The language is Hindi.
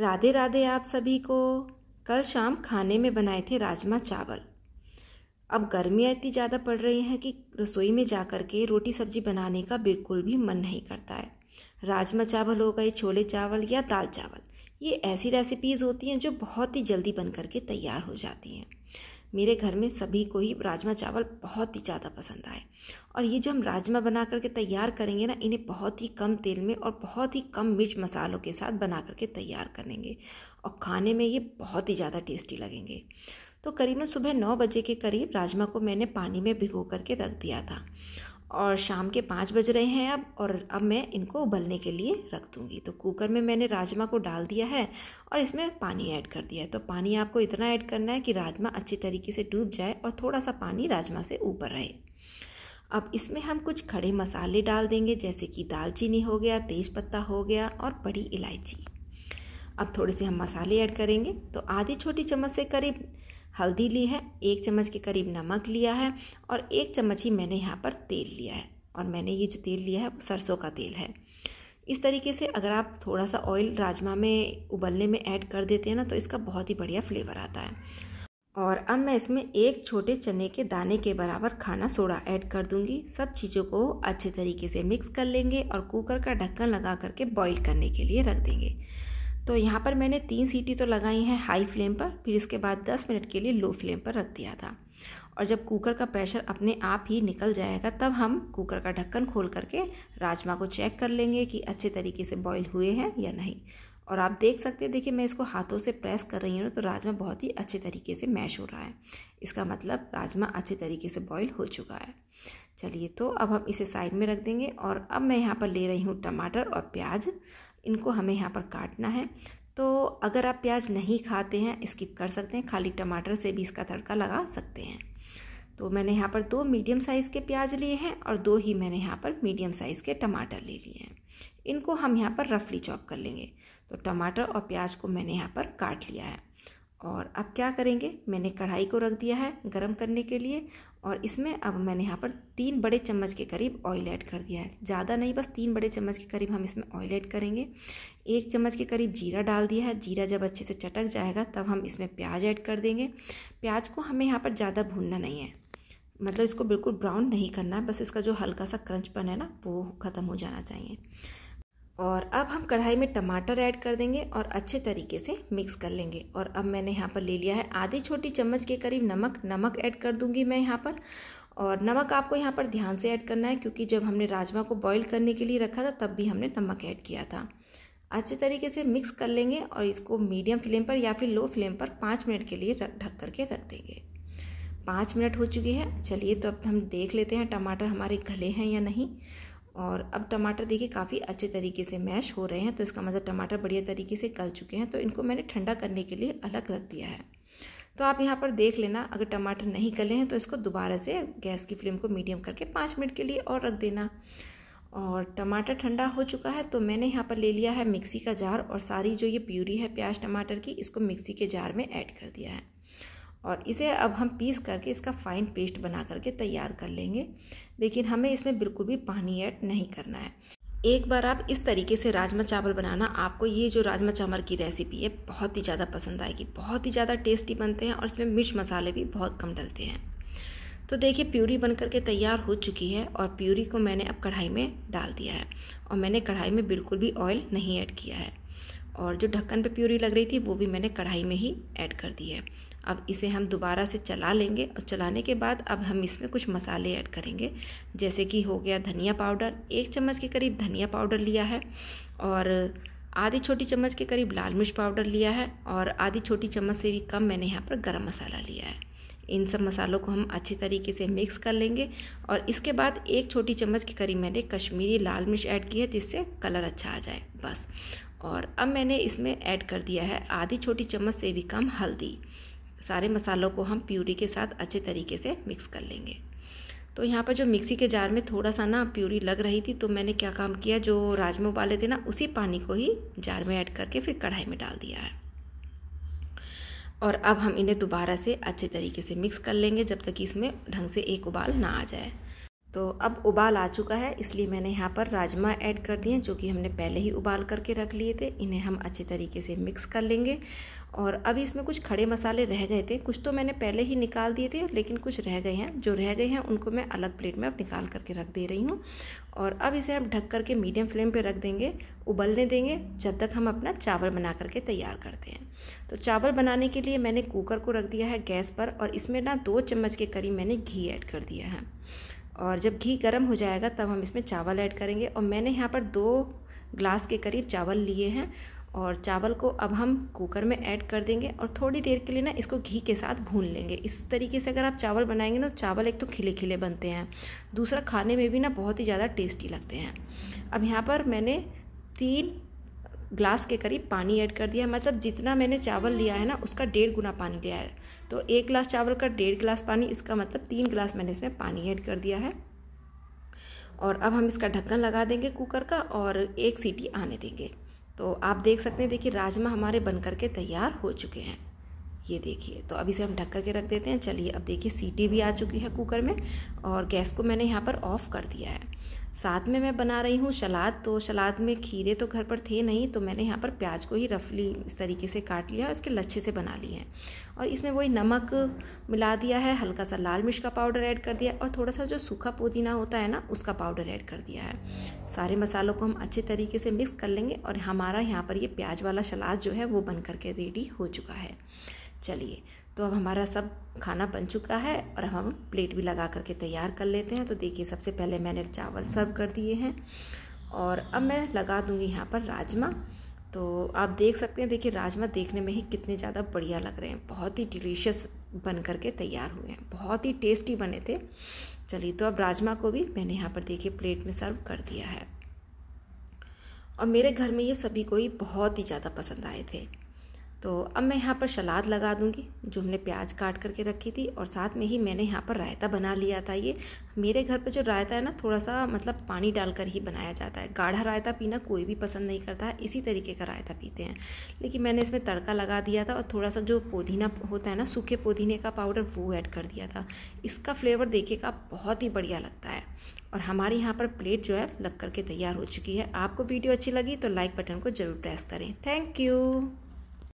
राधे राधे आप सभी को कल शाम खाने में बनाए थे राजमा चावल अब गर्मियाँ इतनी ज़्यादा पड़ रही हैं कि रसोई में जा कर के रोटी सब्जी बनाने का बिल्कुल भी मन नहीं करता है राजमा चावल हो गए छोले चावल या दाल चावल ये ऐसी रेसिपीज़ होती हैं जो बहुत ही जल्दी बन करके तैयार हो जाती हैं मेरे घर में सभी को ही राजमा चावल बहुत ही ज़्यादा पसंद आए और ये जो हम राजमा बना करके तैयार करेंगे ना इन्हें बहुत ही कम तेल में और बहुत ही कम मिर्च मसालों के साथ बना करके तैयार करेंगे और खाने में ये बहुत ही ज़्यादा टेस्टी लगेंगे तो करीबन सुबह नौ बजे के करीब राजमा को मैंने पानी में भिगो करके रख दिया था और शाम के पाँच बज रहे हैं अब और अब मैं इनको उबलने के लिए रख दूँगी तो कुकर में मैंने राजमा को डाल दिया है और इसमें पानी ऐड कर दिया है तो पानी आपको इतना ऐड करना है कि राजमा अच्छी तरीके से डूब जाए और थोड़ा सा पानी राजमा से ऊपर रहे अब इसमें हम कुछ खड़े मसाले डाल देंगे जैसे कि दालचीनी हो गया तेज़पत्ता हो गया और बड़ी इलायची अब थोड़े से हम मसाले ऐड करेंगे तो आधी छोटी चम्मच से करीब हल्दी ली है एक चम्मच के करीब नमक लिया है और एक चम्मच ही मैंने यहाँ पर तेल लिया है और मैंने ये जो तेल लिया है वो सरसों का तेल है इस तरीके से अगर आप थोड़ा सा ऑयल राजमा में उबलने में ऐड कर देते हैं ना तो इसका बहुत ही बढ़िया फ्लेवर आता है और अब मैं इसमें एक छोटे चने के दाने के बराबर खाना सोडा ऐड कर दूंगी सब चीज़ों को अच्छे तरीके से मिक्स कर लेंगे और कुकर का ढक्कन लगा करके बॉईल करने के लिए रख देंगे तो यहाँ पर मैंने तीन सीटी तो लगाई हैं हाई फ्लेम पर फिर इसके बाद दस मिनट के लिए लो फ्लेम पर रख दिया था और जब कुकर का प्रेशर अपने आप ही निकल जाएगा तब हम कुकर का ढक्कन खोल करके राजमा को चेक कर लेंगे कि अच्छे तरीके से बॉईल हुए हैं या नहीं और आप देख सकते हैं देखिए मैं इसको हाथों से प्रेस कर रही हूँ तो राजमा बहुत ही अच्छे तरीके से मैश हो रहा है इसका मतलब राजमा अच्छे तरीके से बॉईल हो चुका है चलिए तो अब हम इसे साइड में रख देंगे और अब मैं यहाँ पर ले रही हूँ टमाटर और प्याज इनको हमें यहाँ पर काटना है तो अगर आप प्याज नहीं खाते हैं स्किप कर सकते हैं खाली टमाटर से भी इसका तड़का लगा सकते हैं तो मैंने यहाँ पर दो मीडियम साइज़ के प्याज लिए हैं और दो ही मैंने यहाँ पर मीडियम साइज़ के टमाटर ले लिए हैं इनको हम यहाँ पर रफली चॉप कर लेंगे तो टमाटर और प्याज को मैंने यहाँ पर काट लिया है और अब क्या करेंगे मैंने कढ़ाई को रख दिया है गरम करने के लिए और इसमें अब मैंने यहाँ पर तीन बड़े चम्मच के करीब ऑयल ऐड कर दिया है ज़्यादा नहीं बस तीन बड़े चम्मच के करीब हम इसमें ऑयल ऐड करेंगे एक चम्मच के करीब जीरा डाल दिया है जीरा जब अच्छे से चटक जाएगा तब हम इसमें प्याज ऐड कर देंगे प्याज को हमें यहाँ पर ज़्यादा भूनना नहीं है मतलब इसको बिल्कुल ब्राउन नहीं करना है बस इसका जो हल्का सा क्रंचपन है ना वो ख़त्म हो जाना चाहिए और अब हम कढ़ाई में टमाटर ऐड कर देंगे और अच्छे तरीके से मिक्स कर लेंगे और अब मैंने यहाँ पर ले लिया है आधी छोटी चम्मच के करीब नमक नमक ऐड कर दूंगी मैं यहाँ पर और नमक आपको यहाँ पर ध्यान से ऐड करना है क्योंकि जब हमने राजमा को बॉईल करने के लिए रखा था तब भी हमने नमक ऐड किया था अच्छे तरीके से मिक्स कर लेंगे और इसको मीडियम फ्लेम पर या फिर लो फ्लेम पर पाँच मिनट के लिए ढक करके रख देंगे पाँच मिनट हो चुके हैं चलिए तो अब हम देख लेते हैं टमाटर हमारे गले हैं या नहीं और अब टमाटर देखिए काफ़ी अच्छे तरीके से मैश हो रहे हैं तो इसका मतलब टमाटर बढ़िया तरीके से गल चुके हैं तो इनको मैंने ठंडा करने के लिए अलग रख दिया है तो आप यहाँ पर देख लेना अगर टमाटर नहीं गले हैं तो इसको दोबारा से गैस की फ्लेम को मीडियम करके पाँच मिनट के लिए और रख देना और टमाटर ठंडा हो चुका है तो मैंने यहाँ पर ले लिया है मिक्सी का जार और सारी जो ये प्यूरी है प्याज टमाटर की इसको मिक्सी के जार में ऐड कर दिया है और इसे अब हम पीस करके इसका फाइन पेस्ट बना करके तैयार कर लेंगे लेकिन हमें इसमें बिल्कुल भी पानी ऐड नहीं करना है एक बार आप इस तरीके से राजमा चावल बनाना आपको ये जो राजमा चावल की रेसिपी है बहुत ही ज़्यादा पसंद आएगी बहुत ही ज़्यादा टेस्टी बनते हैं और इसमें मिर्च मसाले भी बहुत कम डलते हैं तो देखिए प्यूरी बन करके तैयार हो चुकी है और प्यूरी को मैंने अब कढ़ाई में डाल दिया है और मैंने कढ़ाई में बिल्कुल भी ऑयल नहीं ऐड किया है और जो ढक्कन पे प्यूरी लग रही थी वो भी मैंने कढ़ाई में ही ऐड कर दी है अब इसे हम दोबारा से चला लेंगे और चलाने के बाद अब हम इसमें कुछ मसाले ऐड करेंगे जैसे कि हो गया धनिया पाउडर एक चम्मच के करीब धनिया पाउडर लिया है और आधी छोटी चम्मच के करीब लाल मिर्च पाउडर लिया है और आधी छोटी चम्मच से भी कम मैंने यहाँ पर गरम मसाला लिया है इन सब मसालों को हम अच्छे तरीके से मिक्स कर लेंगे और इसके बाद एक छोटी चम्मच के करीब मैंने कश्मीरी लाल मिर्च ऐड की है जिससे कलर अच्छा आ जाए बस और अब मैंने इसमें ऐड कर दिया है आधी छोटी चम्मच से भी कम हल्दी सारे मसालों को हम प्यूरी के साथ अच्छे तरीके से मिक्स कर लेंगे तो यहाँ पर जो मिक्सी के जार में थोड़ा सा ना प्यूरी लग रही थी तो मैंने क्या काम किया जो राजमा उबाले थे ना उसी पानी को ही जार में ऐड करके फिर कढ़ाई में डाल दिया है और अब हम इन्हें दोबारा से अच्छे तरीके से मिक्स कर लेंगे जब तक कि इसमें ढंग से एक उबाल ना आ जाए तो अब उबाल आ चुका है इसलिए मैंने यहाँ पर राजमा ऐड कर दिए जो कि हमने पहले ही उबाल करके रख लिए थे इन्हें हम अच्छे तरीके से मिक्स कर लेंगे और अभी इसमें कुछ खड़े मसाले रह गए थे कुछ तो मैंने पहले ही निकाल दिए थे लेकिन कुछ रह गए हैं जो रह गए हैं उनको मैं अलग प्लेट में अब निकाल करके रख दे रही हूँ और अब इसे हम ढक करके मीडियम फ्लेम पर रख देंगे उबलने देंगे जब तक हम अपना चावल बना करके तैयार करते हैं तो चावल बनाने के लिए मैंने कुकर को रख दिया है गैस पर और इसमें ना दो चम्मच के करीब मैंने घी ऐड कर दिया है और जब घी गर्म हो जाएगा तब हम इसमें चावल ऐड करेंगे और मैंने यहाँ पर दो ग्लास के करीब चावल लिए हैं और चावल को अब हम कुकर में ऐड कर देंगे और थोड़ी देर के लिए ना इसको घी के साथ भून लेंगे इस तरीके से अगर आप चावल बनाएंगे ना तो चावल एक तो खिले खिले बनते हैं दूसरा खाने में भी ना बहुत ही ज़्यादा टेस्टी लगते हैं अब यहाँ पर मैंने तीन ग्लास के करीब पानी ऐड कर दिया मतलब जितना मैंने चावल लिया है ना उसका डेढ़ गुना पानी लिया है तो एक ग्लास चावल का डेढ़ गिलास पानी इसका मतलब तीन गिलास मैंने इसमें पानी ऐड कर दिया है और अब हम इसका ढक्कन लगा देंगे कुकर का और एक सीटी आने देंगे तो आप देख सकते हैं देखिए राजमा हमारे बन करके तैयार हो चुके हैं ये देखिए तो अभी से हम ढक करके रख देते हैं चलिए अब देखिए सीटी भी आ चुकी है कुकर में और गैस को मैंने यहाँ पर ऑफ़ कर दिया है साथ में मैं बना रही हूँ सलाद तो सलाद में खीरे तो घर पर थे नहीं तो मैंने यहाँ पर प्याज को ही रफली इस तरीके से काट लिया और उसके लच्छे से बना लिए हैं और इसमें वही नमक मिला दिया है हल्का सा लाल मिर्च का पाउडर ऐड कर दिया और थोड़ा सा जो सूखा पुदीना होता है ना उसका पाउडर ऐड कर दिया है सारे मसालों को हम अच्छे तरीके से मिक्स कर लेंगे और हमारा यहाँ पर ये प्याज वाला सलाद जो है वो बन करके रेडी हो चुका है चलिए तो अब हमारा सब खाना बन चुका है और हम प्लेट भी लगा करके तैयार कर लेते हैं तो देखिए सबसे पहले मैंने चावल सर्व कर दिए हैं और अब मैं लगा दूँगी यहाँ पर राजमा तो आप देख सकते हैं देखिए राजमा देखने में ही कितने ज़्यादा बढ़िया लग रहे हैं बहुत ही डिलीशियस बन करके तैयार हुए हैं बहुत ही टेस्टी बने थे चलिए तो अब राजमा को भी मैंने यहाँ पर देखिए प्लेट में सर्व कर दिया है और मेरे घर में ये सभी को ही बहुत ही ज़्यादा पसंद आए थे तो अब मैं यहाँ पर सलाद लगा दूँगी जो हमने प्याज काट करके रखी थी और साथ में ही मैंने यहाँ पर रायता बना लिया था ये मेरे घर पर जो रायता है ना थोड़ा सा मतलब पानी डालकर ही बनाया जाता है गाढ़ा रायता पीना कोई भी पसंद नहीं करता है इसी तरीके का रायता पीते हैं लेकिन मैंने इसमें तड़का लगा दिया था और थोड़ा सा जो पुदीना होता है ना सूखे पुदीने का पाउडर वो ऐड कर दिया था इसका फ्लेवर देखिएगा बहुत ही बढ़िया लगता है और हमारे यहाँ पर प्लेट जो है लग करके तैयार हो चुकी है आपको वीडियो अच्छी लगी तो लाइक बटन को ज़रूर प्रेस करें थैंक यू